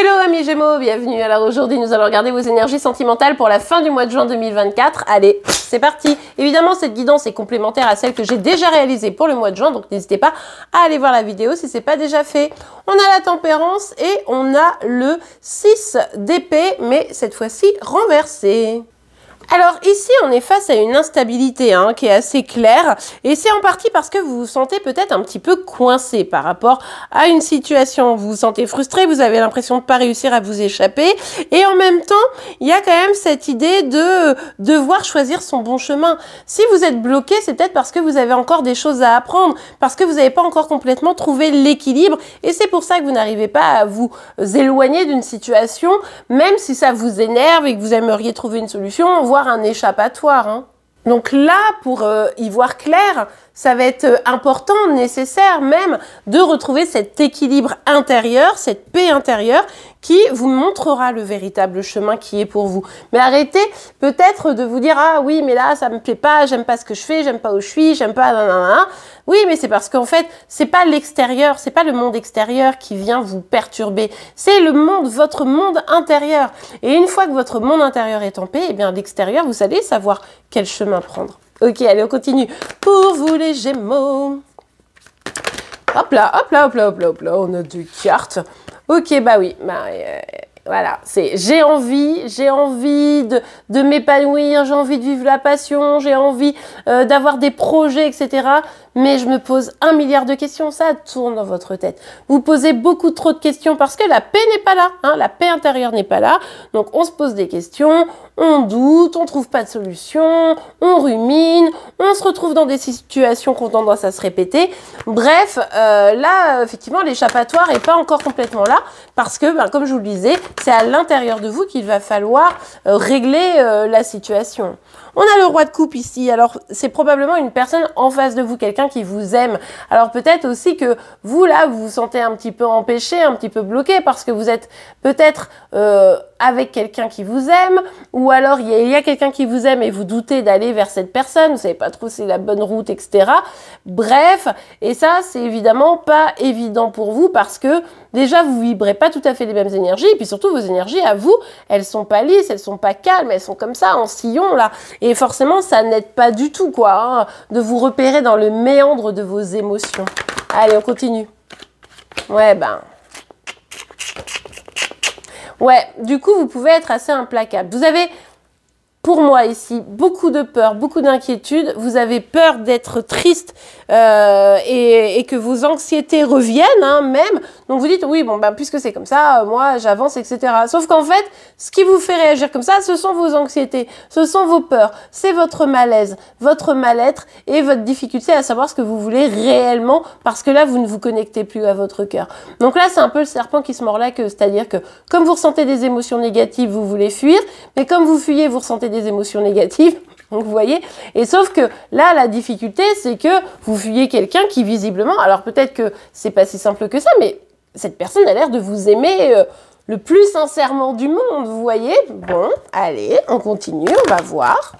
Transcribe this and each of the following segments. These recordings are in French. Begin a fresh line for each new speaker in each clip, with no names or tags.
hello amis Gémeaux, bienvenue. Alors aujourd'hui, nous allons regarder vos énergies sentimentales pour la fin du mois de juin 2024. Allez, c'est parti. Évidemment, cette guidance est complémentaire à celle que j'ai déjà réalisée pour le mois de juin, donc n'hésitez pas à aller voir la vidéo si ce n'est pas déjà fait. On a la tempérance et on a le 6 d'épée, mais cette fois-ci renversé. Alors ici, on est face à une instabilité hein, qui est assez claire et c'est en partie parce que vous vous sentez peut-être un petit peu coincé par rapport à une situation. Vous vous sentez frustré, vous avez l'impression de pas réussir à vous échapper et en même temps, il y a quand même cette idée de devoir choisir son bon chemin. Si vous êtes bloqué, c'est peut-être parce que vous avez encore des choses à apprendre, parce que vous n'avez pas encore complètement trouvé l'équilibre et c'est pour ça que vous n'arrivez pas à vous éloigner d'une situation, même si ça vous énerve et que vous aimeriez trouver une solution un échappatoire. Hein. Donc là, pour euh, y voir clair, ça va être euh, important, nécessaire même, de retrouver cet équilibre intérieur, cette paix intérieure qui vous montrera le véritable chemin qui est pour vous. Mais arrêtez peut-être de vous dire ah oui mais là ça me plaît pas, j'aime pas ce que je fais, j'aime pas où je suis, j'aime pas Oui mais c'est parce qu'en fait c'est pas l'extérieur, c'est pas le monde extérieur qui vient vous perturber, c'est le monde, votre monde intérieur. Et une fois que votre monde intérieur est en paix, et eh bien l'extérieur vous allez savoir quel chemin prendre. Ok, allez, on continue. Pour vous les Gémeaux. Hop là, hop là, hop là, hop là, hop là, on a du cartes. Ok, bah oui, bah, euh, voilà, c'est j'ai envie, j'ai envie de, m'épanouir, j'ai envie de vivre la passion, j'ai envie euh, d'avoir des projets, etc mais je me pose un milliard de questions, ça tourne dans votre tête. Vous posez beaucoup trop de questions parce que la paix n'est pas là, hein, la paix intérieure n'est pas là. Donc on se pose des questions, on doute, on trouve pas de solution, on rumine, on se retrouve dans des situations qu'on tendance à se répéter. Bref, euh, là effectivement l'échappatoire est pas encore complètement là parce que, ben, comme je vous le disais, c'est à l'intérieur de vous qu'il va falloir euh, régler euh, la situation. On a le roi de coupe ici, alors c'est probablement une personne en face de vous, quelqu'un qui vous aime. Alors peut-être aussi que vous, là, vous vous sentez un petit peu empêché, un petit peu bloqué, parce que vous êtes peut-être euh, avec quelqu'un qui vous aime, ou alors il y a, quelqu'un qui vous aime et vous doutez d'aller vers cette personne, vous savez pas trop si c'est la bonne route, etc. Bref, et ça, c'est évidemment pas évident pour vous, parce que déjà, vous vibrez pas tout à fait les mêmes énergies, et puis surtout, vos énergies à vous, elles sont pas lisses, elles sont pas calmes, elles sont comme ça, en sillon, là. Et forcément, ça n'aide pas du tout, quoi, hein, de vous repérer dans le méandre de vos émotions. Allez, on continue. Ouais, ben... Ouais, du coup, vous pouvez être assez implacable. Vous avez pour moi ici beaucoup de peur, beaucoup d'inquiétude. Vous avez peur d'être triste euh, et, que vos anxiétés reviennent hein, même. Donc vous dites oui bon ben puisque c'est comme ça, euh, moi j'avance etc. Sauf qu'en fait, ce qui vous fait réagir comme ça, ce sont vos anxiétés, ce sont vos peurs, c'est votre malaise, votre mal-être et votre difficulté à savoir ce que vous voulez réellement parce que là vous ne vous connectez plus à votre cœur. Donc là c'est un peu le serpent qui se mord la queue, c'est-à-dire que comme vous ressentez des émotions négatives, vous voulez fuir, mais comme vous fuyez, vous ressentez des des émotions négatives. Donc vous voyez, et sauf que là la difficulté c'est que vous fuyez quelqu'un qui visiblement, alors peut-être que c'est pas si simple que ça, mais cette personne a l'air de vous aimer euh, le plus sincèrement du monde, vous voyez Bon, allez, on continue, on va voir.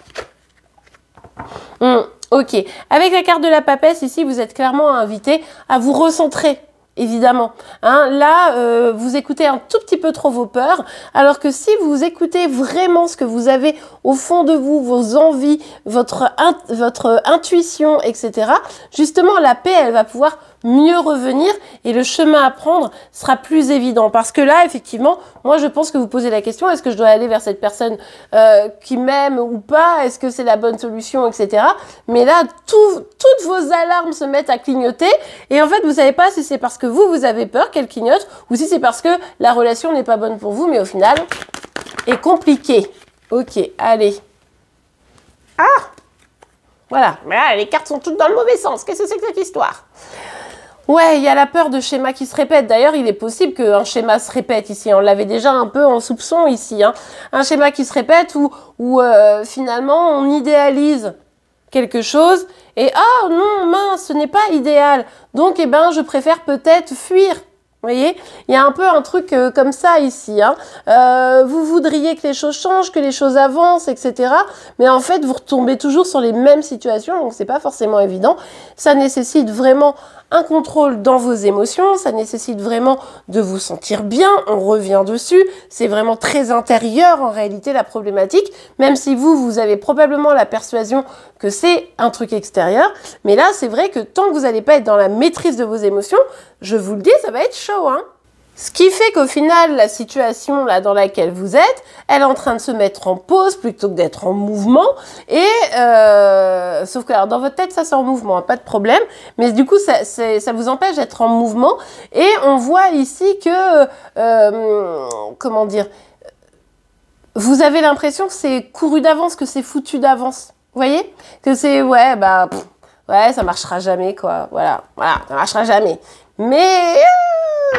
Hmm, ok, avec la carte de la papesse ici vous êtes clairement invité à vous recentrer évidemment. Hein, là, euh, vous écoutez un tout petit peu trop vos peurs, alors que si vous écoutez vraiment ce que vous avez au fond de vous, vos envies, votre, votre intuition, etc., justement, la paix, elle va pouvoir mieux revenir et le chemin à prendre sera plus évident. Parce que là, effectivement, moi je pense que vous posez la question, est-ce que je dois aller vers cette personne euh, qui m'aime ou pas Est-ce que c'est la bonne solution, etc. Mais là, toutes vos alarmes se mettent à clignoter et en fait, vous savez pas si c'est parce que vous, vous avez peur qu'elle clignote ou si c'est parce que la relation n'est pas bonne pour vous, mais au final, est compliquée. Ok, allez. Ah voilà. Mais les cartes sont toutes dans le mauvais sens. Qu'est-ce que c'est que cette histoire Ouais, il y a la peur de schéma qui se répète. D'ailleurs, il est possible qu'un schéma se répète ici. On l'avait déjà un peu en soupçon ici. Hein. Un schéma qui se répète où, euh, finalement on idéalise quelque chose et ah non, mince, ce n'est pas idéal. Donc, eh ben, je préfère peut-être fuir vous voyez Il y a un peu un truc euh, comme ça ici. Hein. Euh, vous voudriez que les choses changent, que les choses avancent, etc. Mais en fait, vous retombez toujours sur les mêmes situations, donc c'est pas forcément évident. Ça nécessite vraiment un contrôle dans vos émotions, ça nécessite vraiment de vous sentir bien, on revient dessus, c'est vraiment très intérieur en réalité la problématique, même si vous, vous avez probablement la persuasion que c'est un truc extérieur, mais là c'est vrai que tant que vous n'allez pas être dans la maîtrise de vos émotions, je vous le dis, ça va être chaud, hein ce qui fait qu'au final, la situation là dans laquelle vous êtes, elle est en train de se mettre en pause plutôt que d'être en mouvement. Et euh, sauf que alors, dans votre tête, ça c'est en mouvement, hein, pas de problème. Mais du coup, ça, ça vous empêche d'être en mouvement. Et on voit ici que euh, comment dire, vous avez l'impression que c'est couru d'avance, que c'est foutu d'avance. Vous voyez Que c'est ouais bah ouais ça marchera jamais quoi. Voilà voilà ça marchera jamais. Mais euh,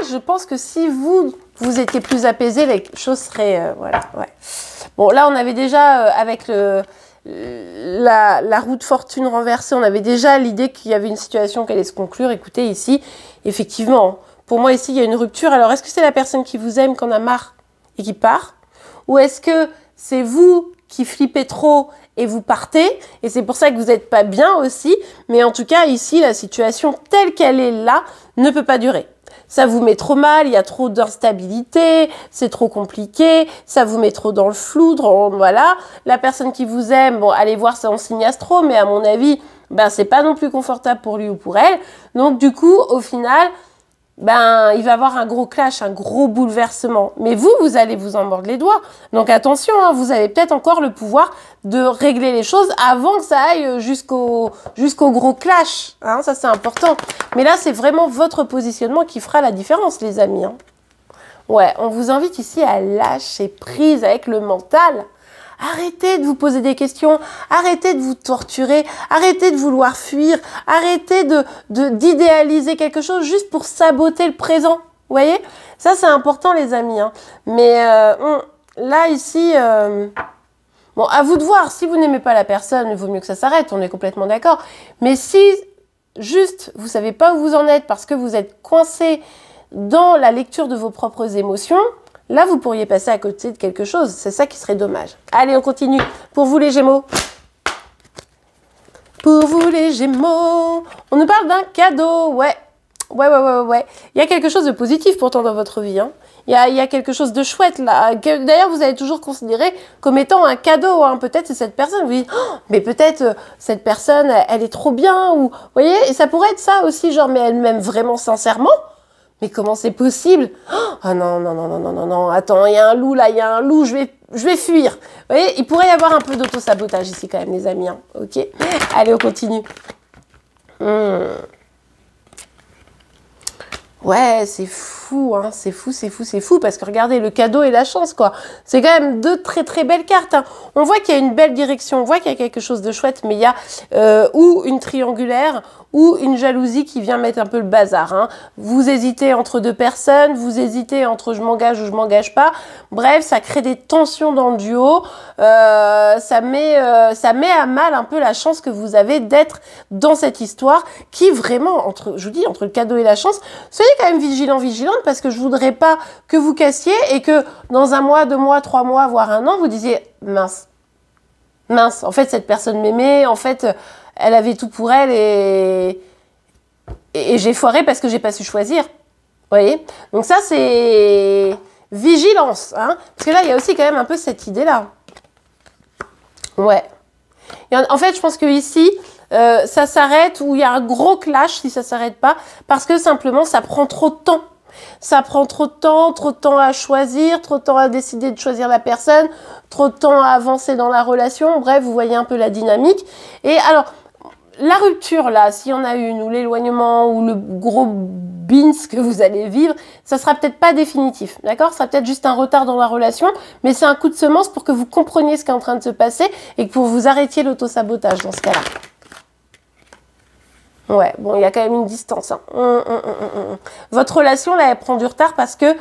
je pense que si vous, vous étiez plus apaisé, les choses seraient... Euh, voilà, Bon, là, on avait déjà, euh, avec le, la, la roue de fortune renversée, on avait déjà l'idée qu'il y avait une situation qui allait se conclure. Écoutez, ici, effectivement, pour moi, ici, il y a une rupture. Alors, est-ce que c'est la personne qui vous aime, qu'on a marre et qui part Ou est-ce que c'est vous qui flippez trop et vous partez et c'est pour ça que vous n'êtes pas bien aussi. Mais en tout cas, ici, la situation telle qu'elle est là ne peut pas durer ça vous met trop mal, il y a trop d'instabilité, c'est trop compliqué, ça vous met trop dans le flou, voilà. La personne qui vous aime, bon, allez voir ça en signe astro, mais à mon avis, ben c'est pas non plus confortable pour lui ou pour elle. Donc du coup, au final, ben, il va avoir un gros clash, un gros bouleversement. Mais vous, vous allez vous en mordre les doigts. Donc attention, hein, vous avez peut-être encore le pouvoir de régler les choses avant que ça aille jusqu'au jusqu'au gros clash. Hein, ça, c'est important. Mais là, c'est vraiment votre positionnement qui fera la différence, les amis. Hein. Ouais, on vous invite ici à lâcher prise avec le mental. Arrêtez de vous poser des questions, arrêtez de vous torturer, arrêtez de vouloir fuir, arrêtez de d'idéaliser quelque chose juste pour saboter le présent. Vous voyez Ça, c'est important, les amis. Hein. Mais euh, hum, là, ici... Euh, bon, à vous de voir. Si vous n'aimez pas la personne, il vaut mieux que ça s'arrête. On est complètement d'accord. Mais si, juste, vous savez pas où vous en êtes parce que vous êtes coincé dans la lecture de vos propres émotions, Là, vous pourriez passer à côté de quelque chose. C'est ça qui serait dommage. Allez, on continue. Pour vous, les Gémeaux. Pour vous, les Gémeaux. On nous parle d'un cadeau. Ouais. Ouais, ouais, ouais, ouais. Il y a quelque chose de positif pourtant dans votre vie. Hein. Il, y a, il, y a, quelque chose de chouette là. D'ailleurs, vous avez toujours considéré comme étant un cadeau. Hein. Peut-être c'est cette personne. Vous dites, oh, mais peut-être euh, cette personne, elle, est trop bien. Ou, vous voyez, et ça pourrait être ça aussi. Genre, mais elle m'aime vraiment sincèrement. Mais comment c'est possible oh, non, non, non, non, non, non, non, attends, il y a un loup là, il y a un loup, je vais, je vais fuir. Vous voyez, il pourrait y avoir un peu d'auto-sabotage ici quand même, les amis. Hein. Ok Allez, on continue. Hmm. Ouais, c'est fou, hein, c'est fou, c'est fou, c'est fou, parce que regardez, le cadeau et la chance, quoi. C'est quand même deux très très belles cartes. Hein. On voit qu'il y a une belle direction, on voit qu'il y a quelque chose de chouette, mais il y a euh, ou une triangulaire, ou une jalousie qui vient mettre un peu le bazar. Hein. Vous hésitez entre deux personnes, vous hésitez entre je m'engage ou je m'engage pas. Bref, ça crée des tensions dans le duo. Euh, ça, met, euh, ça met à mal un peu la chance que vous avez d'être dans cette histoire qui vraiment, entre, je vous dis, entre le cadeau et la chance, soyez quand même vigilant, vigilante parce que je voudrais pas que vous cassiez et que dans un mois, deux mois, trois mois, voire un an, vous disiez mince, mince, en fait cette personne m'aimait, en fait elle avait tout pour elle et, et, j'ai foiré parce que j'ai pas su choisir. Vous voyez Donc ça, c'est vigilance. Hein parce que là, il y a aussi quand même un peu cette idée-là. Ouais. en, fait, je pense que ici, euh, ça s'arrête ou il y a un gros clash si ça s'arrête pas, parce que simplement, ça prend trop de temps. Ça prend trop de temps, trop de temps à choisir, trop de temps à décider de choisir la personne, trop de temps à avancer dans la relation. Bref, vous voyez un peu la dynamique. Et alors, la rupture, là, s'il y en a une, ou l'éloignement, ou le gros bins que vous allez vivre, ça sera peut-être pas définitif, d'accord Ça sera peut-être juste un retard dans la relation, mais c'est un coup de semence pour que vous compreniez ce qui est en train de se passer et que pour vous arrêtiez l'autosabotage dans ce cas-là. Ouais, bon, il y a quand même une distance. Hein. Hum, hum, hum, Votre relation, là, elle prend du retard parce que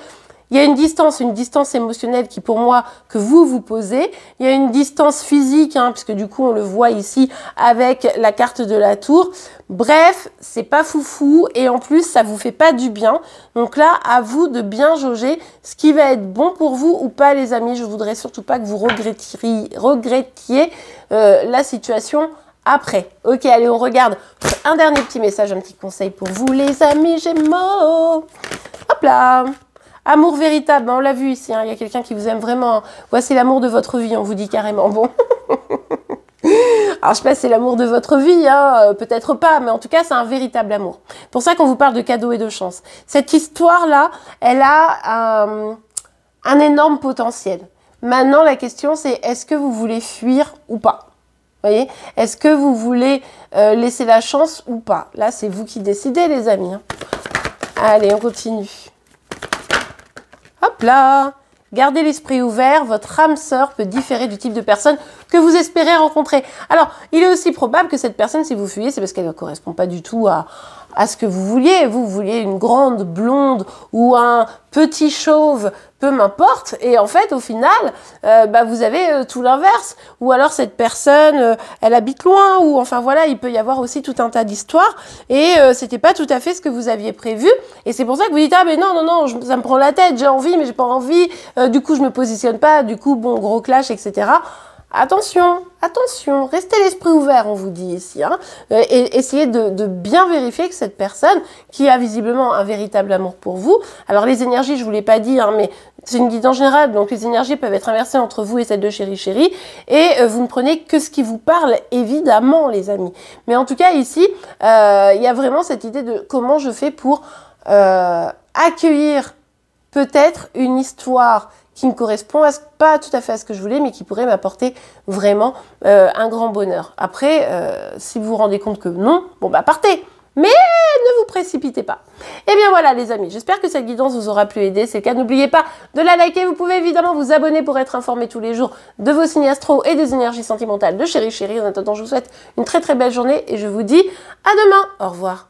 il y a une distance, une distance émotionnelle qui pour moi que vous vous posez. Il y a une distance physique, hein, puisque du coup on le voit ici avec la carte de la tour. Bref, c'est pas foufou et en plus ça vous fait pas du bien. Donc là, à vous de bien jauger ce qui va être bon pour vous ou pas, les amis. Je voudrais surtout pas que vous regrettiez, euh, la situation après. Ok, allez, on regarde un dernier petit message, un petit conseil pour vous, les amis Gémeaux. Hop là Amour véritable, hein, on l'a vu ici, hein, il y a quelqu'un qui vous aime vraiment. Hein. Voici l'amour de votre vie, on vous dit carrément. Bon. Alors je sais pas c'est l'amour de votre vie, euh, peut-être pas, mais en tout cas c'est un véritable amour. Pour ça qu'on vous parle de cadeaux et de chance. Cette histoire-là, elle a euh, un, énorme potentiel. Maintenant la question c'est est-ce que vous voulez fuir ou pas voyez Est-ce que vous voulez euh, laisser la chance ou pas Là c'est vous qui décidez les amis. Allez on continue. Hop là Gardez l'esprit ouvert, votre âme sœur peut différer du type de personne que vous espérez rencontrer. Alors, il est aussi probable que cette personne, si vous fuyez, c'est parce qu'elle ne correspond pas du tout à, à ce que vous vouliez. Vous vouliez une grande blonde ou un petit chauve, peu m'importe. Et en fait, au final, euh, bah, vous avez euh, tout l'inverse. Ou alors cette personne, euh, elle habite loin. Ou enfin voilà, il peut y avoir aussi tout un tas d'histoires. Et c'était pas tout à fait ce que vous aviez prévu. Et c'est pour ça que vous dites ah mais non non non, ça me prend la tête. J'ai envie mais j'ai pas envie. du coup, je me positionne pas. Du coup, bon gros clash, etc. Attention, attention, restez l'esprit ouvert, on vous dit ici. Hein. Euh, et essayez de, bien vérifier que cette personne, qui a visiblement un véritable amour pour vous, alors les énergies, je vous l'ai pas dit, hein, mais c'est une en général. donc les énergies peuvent être inversées entre vous et celle de chérie, chérie. et euh, vous ne prenez que ce qui vous parle, évidemment, les amis. Mais en tout cas, ici, euh, il y a vraiment cette idée de comment je fais pour accueillir peut-être une histoire qui ne correspond pas tout à fait à ce que je voulais, mais qui pourrait m'apporter vraiment euh, un grand bonheur. Après, euh, si vous vous rendez compte que non, bon bah partez mais ne vous précipitez pas. Et eh bien voilà les amis, j'espère que cette guidance vous aura plu aider. C'est le cas, n'oubliez pas de la liker. Vous pouvez évidemment vous abonner pour être informé tous les jours de vos signes astro et des énergies sentimentales de chéri chérie. En attendant, je vous souhaite une très très belle journée et je vous dis à demain. Au revoir.